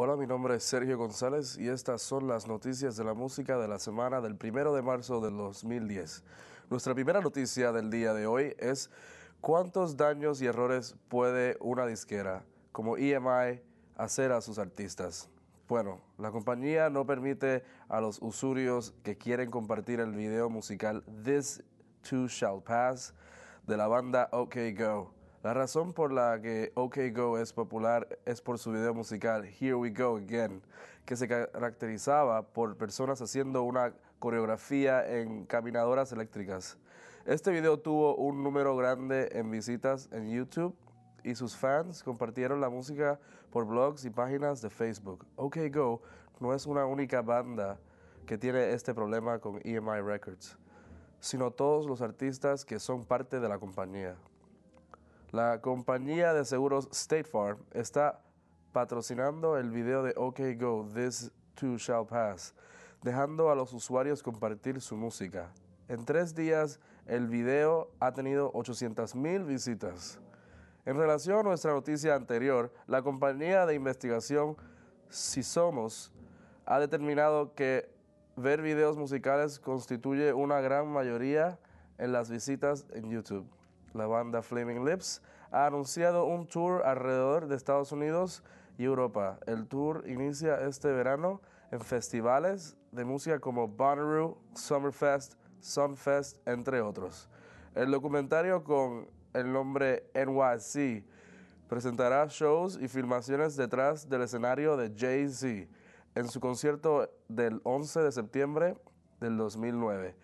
Hola, mi nombre es Sergio González y estas son las noticias de la música de la semana del 1 de marzo del 2010. Nuestra primera noticia del día de hoy es cuántos daños y errores puede una disquera como EMI hacer a sus artistas. Bueno, la compañía no permite a los usurios que quieren compartir el video musical This Too Shall Pass de la banda OK Go la razón por la que OK Go es popular es por su video musical Here We Go Again, que se caracterizaba por personas haciendo una coreografía en caminadoras eléctricas. Este video tuvo un número grande en visitas en YouTube y sus fans compartieron la música por blogs y páginas de Facebook. OK Go no es una única banda que tiene este problema con EMI Records, sino todos los artistas que son parte de la compañía. La compañía de seguros State Farm está patrocinando el video de OK Go, This Too Shall Pass, dejando a los usuarios compartir su música. En tres días, el video ha tenido 800.000 visitas. En relación a nuestra noticia anterior, la compañía de investigación Si Somos ha determinado que ver videos musicales constituye una gran mayoría en las visitas en YouTube la banda Flaming Lips, ha anunciado un tour alrededor de Estados Unidos y Europa. El tour inicia este verano en festivales de música como Bonnaroo, Summerfest, Sunfest, entre otros. El documentario con el nombre NYC presentará shows y filmaciones detrás del escenario de Jay-Z en su concierto del 11 de septiembre del 2009.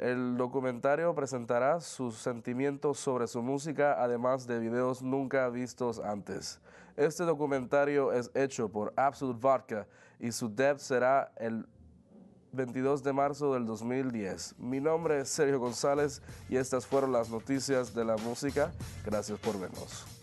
El documentario presentará sus sentimientos sobre su música, además de videos nunca vistos antes. Este documentario es hecho por Absolute Vodka y su debut será el 22 de marzo del 2010. Mi nombre es Sergio González y estas fueron las noticias de la música. Gracias por vernos.